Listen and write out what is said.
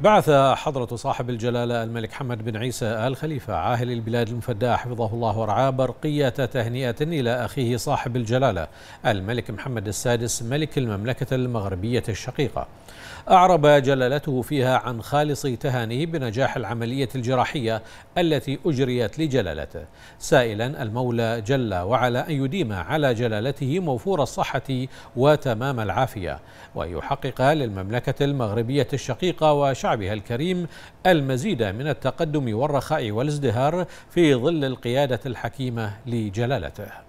بعث حضرة صاحب الجلالة الملك حمد بن عيسى آل خليفة عاهل البلاد المفدى حفظه الله ورعاه برقية تهنئة إلى أخيه صاحب الجلالة الملك محمد السادس ملك المملكة المغربية الشقيقة أعرب جلالته فيها عن خالص تهانيه بنجاح العملية الجراحية التي أجريت لجلالته سائلا المولى جل وعلا أن يديم على جلالته موفور الصحة وتمام العافية ويحقق للمملكة المغربية الشقيقة وشعب شعبها الكريم المزيد من التقدم والرخاء والازدهار في ظل القيادة الحكيمة لجلالته